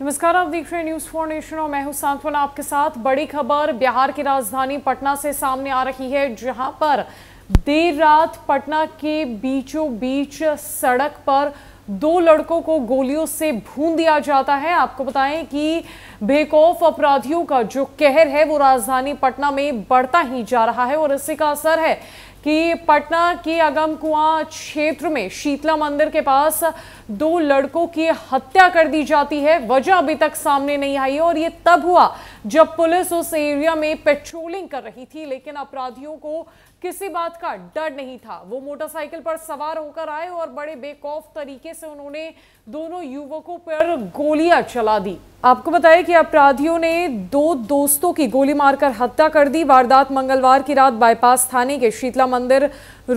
नमस्कार आप देख रहे हैं न्यूज फोर नेशन और मैं हूं सांत्वना आपके साथ बड़ी खबर बिहार की राजधानी पटना से सामने आ रही है जहां पर देर रात पटना के बीचों बीच सड़क पर दो लड़कों को गोलियों से भून दिया जाता है आपको बताएं कि बेकौफ अपराधियों का जो कहर है वो राजधानी पटना में बढ़ता ही जा रहा है और इसी का असर है कि पटना के अगम कुआ क्षेत्र में शीतला मंदिर के पास दो लड़कों की हत्या कर दी जाती है वजह अभी तक सामने नहीं आई और ये तब हुआ जब पुलिस उस एरिया में पेट्रोलिंग कर रही थी लेकिन अपराधियों को किसी बात का डर नहीं था वो मोटरसाइकिल पर सवार होकर आए और बड़े बेकौफ तरीके से उन्होंने दोनों युवकों पर गोलियां चला दी आपको बताया कि अपराधियों ने दो दोस्तों की गोली मारकर हत्या कर दी वारदात मंगलवार की रात बाईपास थाने के शीतला मंदिर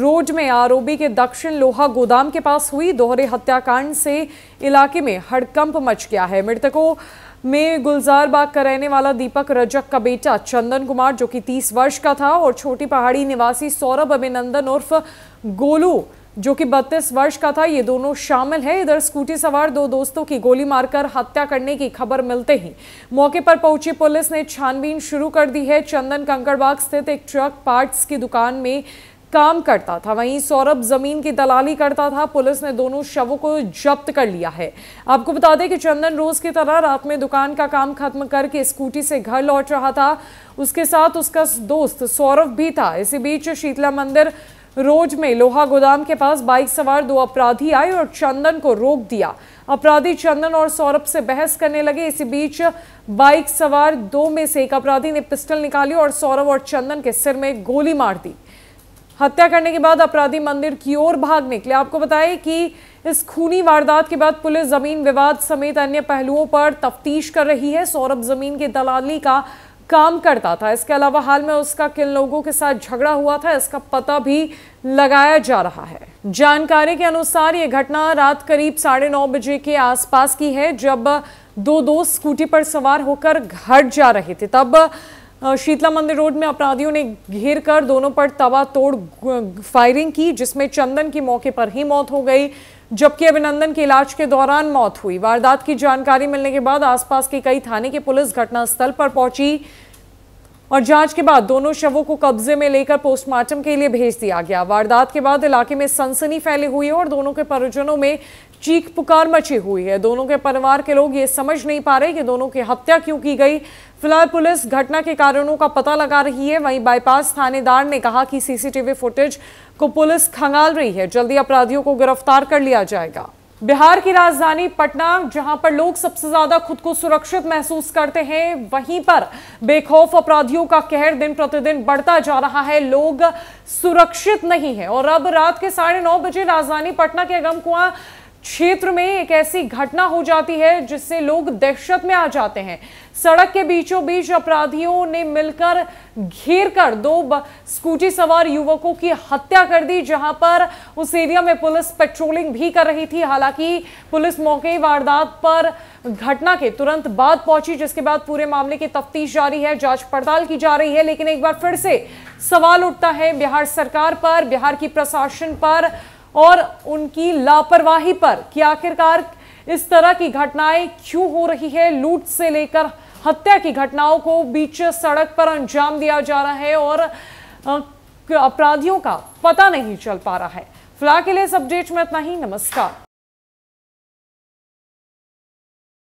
रोड में आरोपी के दक्षिण लोहा गोदाम के पास हुई दोहरे हत्याकांड से इलाके में हड़कंप मच गया है मृतकों में गुलजार बाग का रहने वाला दीपक रजक का बेटा चंदन कुमार जो कि 30 वर्ष का था और छोटी पहाड़ी निवासी सौरभ अभिनंदन उर्फ गोलू जो कि 32 वर्ष का था ये दोनों शामिल हैं इधर स्कूटी सवार दो दोस्तों की गोली मारकर हत्या करने की खबर मिलते ही मौके पर पहुंची पुलिस ने छानबीन शुरू कर दी है चंदन कंकड़बाग स्थित एक ट्रक पार्ट्स की दुकान में काम करता था वहीं सौरभ जमीन की दलाली करता था पुलिस ने दोनों शवों को जब्त कर लिया है आपको बता दें कि चंदन रोज की तरह रात में दुकान का काम खत्म करके स्कूटी से घर लौट रहा था उसके साथ उसका दोस्त सौरभ भी था इसी बीच शीतला मंदिर रोज में लोहा गोदाम के पास बाइक सवार दो अपराधी आए और चंदन को रोक दिया अपराधी चंदन और सौरभ से बहस करने लगे इसी बीच बाइक सवार दो में से एक अपराधी ने पिस्टल निकाली और सौरभ और चंदन के सिर में गोली मार दी हत्या करने के बाद अपराधी मंदिर की ओर भाग निकले आपको बताएं कि इस खूनी वारदात के बाद पुलिस जमीन विवाद समेत अन्य पहलुओं पर तफ्तीश कर रही है सौरभ जमीन के दलाली का काम करता था इसके अलावा हाल में उसका किन लोगों के साथ झगड़ा हुआ था इसका पता भी लगाया जा रहा है जानकारी के अनुसार ये घटना रात करीब साढ़े नौ बजे के आसपास की है जब दो दोस्त स्कूटी पर सवार होकर घर जा रहे थे तब शीतला मंदिर रोड में अपराधियों ने घेर कर दोनों पर तवा तोड़ फायरिंग की जिसमें चंदन की मौके पर ही मौत हो गई जबकि अभिनंदन के इलाज के दौरान मौत हुई वारदात की जानकारी मिलने के बाद आसपास के कई थाने की पुलिस घटनास्थल पर पहुंची और जांच के बाद दोनों शवों को कब्जे में लेकर पोस्टमार्टम के लिए भेज दिया गया वारदात के बाद इलाके में सनसनी फैली हुई है और दोनों के परिजनों में चीख पुकार मची हुई है दोनों के परिवार के लोग ये समझ नहीं पा रहे कि दोनों की हत्या क्यों की गई फिलहाल पुलिस घटना के कारणों का पता लगा रही है वहीं बाईपास थानेदार ने कहा कि सीसीटीवी फुटेज को पुलिस खंगाल रही है जल्दी अपराधियों को गिरफ्तार कर लिया जाएगा बिहार की राजधानी पटना जहां पर लोग सबसे ज्यादा खुद को सुरक्षित महसूस करते हैं वहीं पर बेखौफ अपराधियों का कहर दिन प्रतिदिन बढ़ता जा रहा है लोग सुरक्षित नहीं है और अब रात के साढ़े नौ बजे राजधानी पटना के अगम कुआं क्षेत्र में एक ऐसी घटना हो जाती है जिससे लोग दहशत में आ जाते हैं सड़क के बीचों बीच अपराधियों ने मिलकर घेर कर दो स्कूटी सवार युवकों की हत्या कर दी जहां पर उस एरिया में पुलिस पेट्रोलिंग भी कर रही थी हालांकि पुलिस मौके वारदात पर घटना के तुरंत बाद पहुंची जिसके बाद पूरे मामले की तफ्तीश जारी है जांच पड़ताल की जा रही है लेकिन एक बार फिर से सवाल उठता है बिहार सरकार पर बिहार की प्रशासन पर और उनकी लापरवाही पर कि आखिरकार इस तरह की घटनाएं क्यों हो रही है लूट से लेकर हत्या की घटनाओं को बीच सड़क पर अंजाम दिया जा रहा है और अपराधियों का पता नहीं चल पा रहा है फिलहाल के लिए इस अपडेट में इतना ही नमस्कार